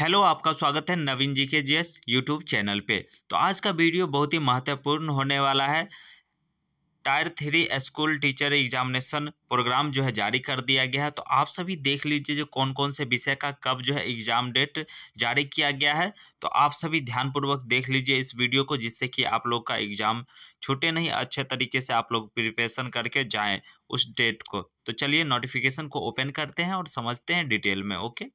hello आपका स्वागत है नवीन जी के जी यूट्यूब चैनल पे तो आज का वीडियो बहुत ही महत्वपूर्ण होने वाला है tier three school teacher examination program जो है जारी कर दिया गया है तो आप सभी देख लीजिए जो कौन कौन से विषय का कब जो है एग्ज़ाम डेट जारी किया गया है तो आप सभी ध्यानपूर्वक देख लीजिए इस वीडियो को जिससे कि आप लोग का एग्ज़ाम छूटे नहीं अच्छे तरीके से आप लोग प्रिपरेशन करके जाएँ उस डेट को तो चलिए नोटिफिकेशन को ओपन करते हैं और समझते हैं डिटेल में ओके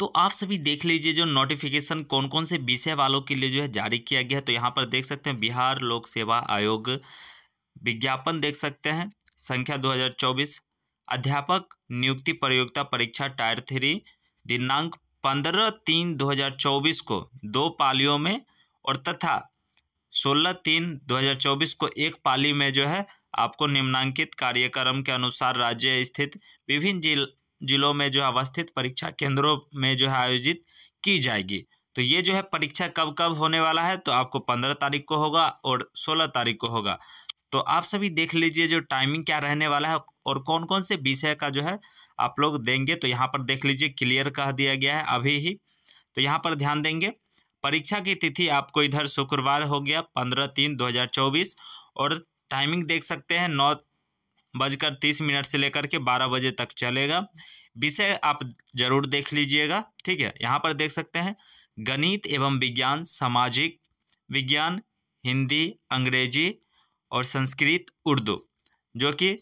तो आप सभी देख लीजिए जो नोटिफिकेशन कौन कौन से विषय वालों के लिए जो है जारी किया गया है तो यहाँ पर देख सकते हैं बिहार लोक सेवा आयोग विज्ञापन देख सकते हैं संख्या 2024 अध्यापक नियुक्ति प्रतियोगिता परीक्षा टायर थ्री दिनांक पंद्रह तीन 2024 को दो पालियों में और तथा सोलह तीन 2024 को एक पाली में जो है आपको निम्नांकित कार्यक्रम के अनुसार राज्य स्थित विभिन्न जिल जिलों में जो है अवस्थित परीक्षा केंद्रों में जो है आयोजित की जाएगी तो ये जो है परीक्षा कब कब होने वाला है तो आपको पंद्रह तारीख को होगा और सोलह तारीख को होगा तो आप सभी देख लीजिए जो टाइमिंग क्या रहने वाला है और कौन कौन से विषय का जो है आप लोग देंगे तो यहाँ पर देख लीजिए क्लियर कह दिया गया है अभी ही तो यहाँ पर ध्यान देंगे परीक्षा की तिथि आपको इधर शुक्रवार हो गया पंद्रह तीन दो हज़ार चौबीस और टाइमिंग देख सकते हैं नौ बजकर तीस मिनट से लेकर के बारह बजे तक चलेगा विषय आप जरूर देख लीजिएगा ठीक है यहाँ पर देख सकते हैं गणित एवं विज्ञान सामाजिक विज्ञान हिंदी अंग्रेजी और संस्कृत उर्दू जो कि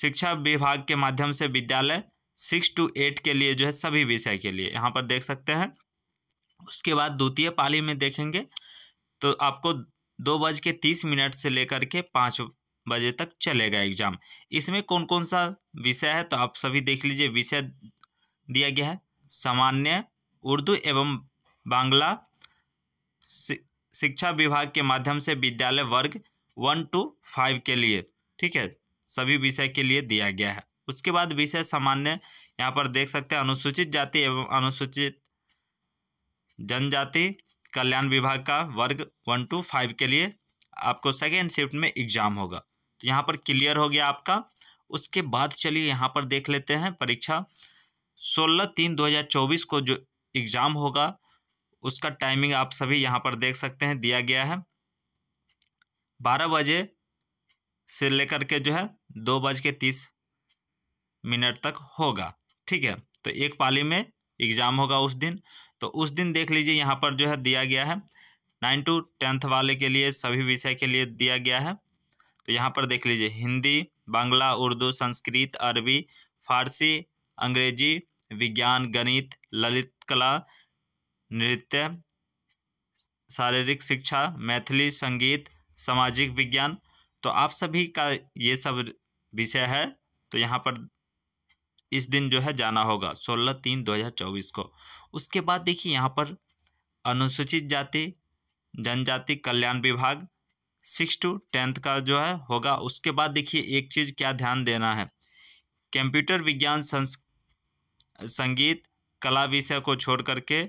शिक्षा विभाग के माध्यम से विद्यालय सिक्स टू एट के लिए जो है सभी विषय के लिए यहाँ पर देख सकते हैं उसके बाद द्वितीय पाली में देखेंगे तो आपको दो बज के तीस मिनट से लेकर के पाँच बजे तक चलेगा एग्जाम इसमें कौन कौन सा विषय है तो आप सभी देख लीजिए विषय दिया गया है सामान्य उर्दू एवं बांग्ला शिक्षा विभाग के माध्यम से विद्यालय वर्ग वन टू फाइव के लिए ठीक है सभी विषय के लिए दिया गया है उसके बाद विषय सामान्य यहाँ पर देख सकते हैं अनुसूचित जाति एवं अनुसूचित जनजाति कल्याण विभाग का वर्ग वन टू फाइव के लिए आपको सेकेंड शिफ्ट में एग्जाम होगा तो यहाँ पर क्लियर हो गया आपका उसके बाद चलिए यहाँ पर देख लेते हैं परीक्षा सोलह तीन दो हज़ार चौबीस को जो एग्ज़ाम होगा उसका टाइमिंग आप सभी यहाँ पर देख सकते हैं दिया गया है बारह बजे से लेकर के जो है दो बज के तीस मिनट तक होगा ठीक है तो एक पाली में एग्ज़ाम होगा उस दिन तो उस दिन देख लीजिए यहाँ पर जो है दिया गया है नाइन टू टेंथ वाले के लिए सभी विषय के लिए दिया गया है तो यहाँ पर देख लीजिए हिंदी बांग्ला उर्दू संस्कृत अरबी फारसी अंग्रेजी विज्ञान गणित ललित कला नृत्य शारीरिक शिक्षा मैथिली संगीत सामाजिक विज्ञान तो आप सभी का ये सब विषय है तो यहाँ पर इस दिन जो है जाना होगा सोलह तीन दो हज़ार चौबीस को उसके बाद देखिए यहाँ पर अनुसूचित जाति जनजाति कल्याण विभाग सिक्स टू टेंथ का जो है होगा उसके बाद देखिए एक चीज़ क्या ध्यान देना है कंप्यूटर विज्ञान संस संगीत कला विषय को छोड़ करके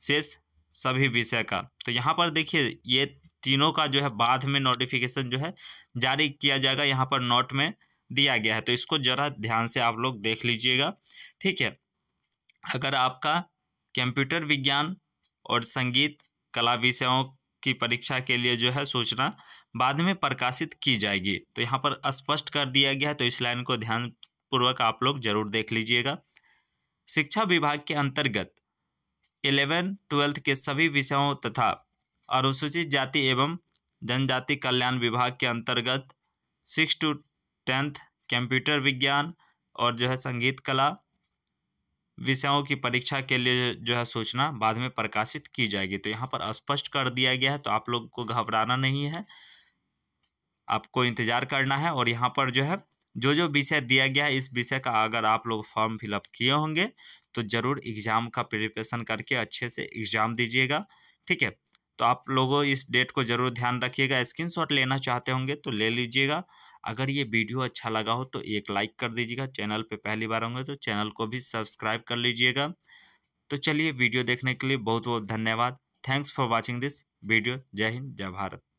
शेष सभी विषय का तो यहाँ पर देखिए ये तीनों का जो है बाद में नोटिफिकेशन जो है जारी किया जाएगा यहाँ पर नोट में दिया गया है तो इसको ज़रा ध्यान से आप लोग देख लीजिएगा ठीक है अगर आपका कंप्यूटर विज्ञान और संगीत कला विषयों की परीक्षा के लिए जो है सूचना बाद में प्रकाशित की जाएगी तो यहाँ पर स्पष्ट कर दिया गया है तो इस लाइन को ध्यानपूर्वक आप लोग जरूर देख लीजिएगा शिक्षा विभाग के अंतर्गत इलेवन ट्वेल्थ के सभी विषयों तथा अनुसूचित जाति एवं जनजाति कल्याण विभाग के अंतर्गत सिक्स टू टेंथ कंप्यूटर विज्ञान और जो है संगीत कला विषयों की परीक्षा के लिए जो है सूचना बाद में प्रकाशित की जाएगी तो यहाँ पर स्पष्ट कर दिया गया है तो आप लोग को घबराना नहीं है आपको इंतज़ार करना है और यहाँ पर जो है जो जो विषय दिया गया है इस विषय का अगर आप लोग फॉर्म फिलअप किए होंगे तो ज़रूर एग्ज़ाम का प्रिपरेशन करके अच्छे से एग्ज़ाम दीजिएगा ठीक है तो आप लोगों इस डेट को ज़रूर ध्यान रखिएगा स्क्रीनशॉट लेना चाहते होंगे तो ले लीजिएगा अगर ये वीडियो अच्छा लगा हो तो एक लाइक कर दीजिएगा चैनल पे पहली बार होंगे तो चैनल को भी सब्सक्राइब कर लीजिएगा तो चलिए वीडियो देखने के लिए बहुत बहुत धन्यवाद thanks for watching this video जय हिंद जय भारत